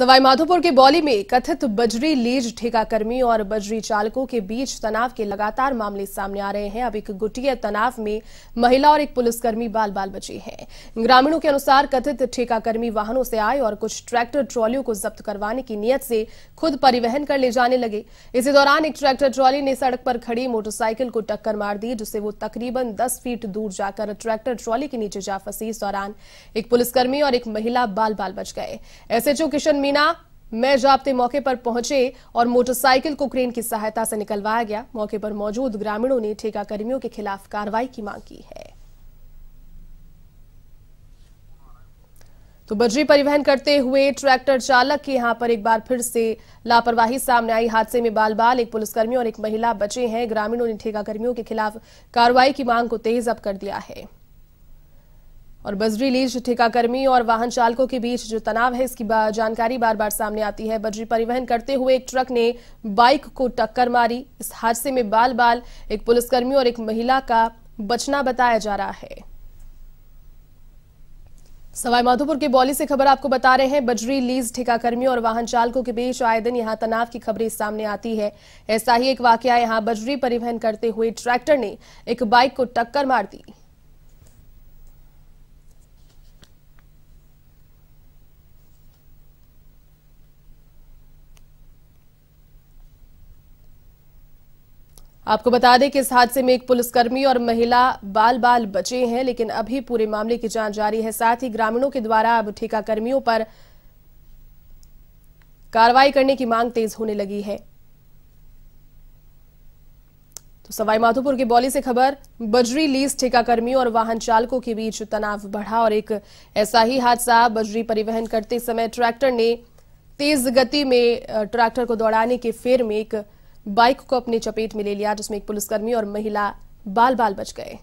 सवाईमाधोपुर के बौली में कथित बजरी लीज ठेका कर्मी और बजरी चालकों के बीच तनाव के लगातार मामले सामने आ रहे हैं अब एक गुटीय तनाव में महिला और एक पुलिसकर्मी बाल बाल बचे हैं ग्रामीणों के अनुसार कथित ठेकाकर्मी वाहनों से आए और कुछ ट्रैक्टर ट्रॉलियों को जब्त करवाने की नीयत से खुद परिवहन कर ले जाने लगे इसी दौरान एक ट्रैक्टर ट्रॉली ने सड़क पर खड़ी मोटरसाइकिल को टक्कर मार दी जिससे वो तकरीबन दस फीट दूर जाकर ट्रैक्टर ट्रॉली के नीचे जा फंसी इस दौरान एक पुलिसकर्मी और एक महिला बाल बाल बच गए एसएचओ किशन मीना मैं जाप्ते मौके पर पहुंचे और मोटरसाइकिल को क्रेन की सहायता से निकलवाया गया मौके पर मौजूद ग्रामीणों ने ठेका कर्मियों के खिलाफ कार्रवाई की मांग की है तो बजरी परिवहन करते हुए ट्रैक्टर चालक के यहां पर एक बार फिर से लापरवाही सामने आई हादसे में बाल बाल एक पुलिसकर्मी और एक महिला बचे हैं ग्रामीणों ने ठेका कर्मियों के खिलाफ कार्रवाई की मांग को तेज अब कर दिया है और बजरी लीज ठेकाकर्मी और वाहन चालकों के बीच जो तनाव है इसकी जानकारी बार बार सामने आती है बजरी परिवहन करते हुए एक ट्रक ने बाइक को टक्कर मारी इस हादसे में बाल बाल एक पुलिसकर्मी और एक महिला का बचना बताया जा रहा है सवाईमाधोपुर के बौली से खबर आपको बता रहे हैं बजरी लीज ठेकाकर्मी और वाहन चालकों के बीच आए दिन यहां तनाव की खबरें सामने आती है ऐसा ही एक वाकया यहां बजरी परिवहन करते हुए ट्रैक्टर ने एक बाइक को टक्कर मार दी आपको बता दें कि इस हादसे में एक पुलिसकर्मी और महिला बाल बाल बचे हैं लेकिन अभी पूरे मामले की जांच जारी है साथ ही ग्रामीणों के द्वारा अब ठेका कर्मियों पर कार्रवाई करने की मांग तेज होने लगी है तो सवाईमाधोपुर के बौली से खबर बजरी लीज ठेका कर्मियों और वाहन चालकों के बीच तनाव बढ़ा और एक ऐसा ही हादसा बजरी परिवहन करते समय ट्रैक्टर ने तेज गति में ट्रैक्टर को दौड़ाने के फेर में एक बाइक को अपनी चपेट में ले लिया जिसमें एक पुलिसकर्मी और महिला बाल बाल बच गए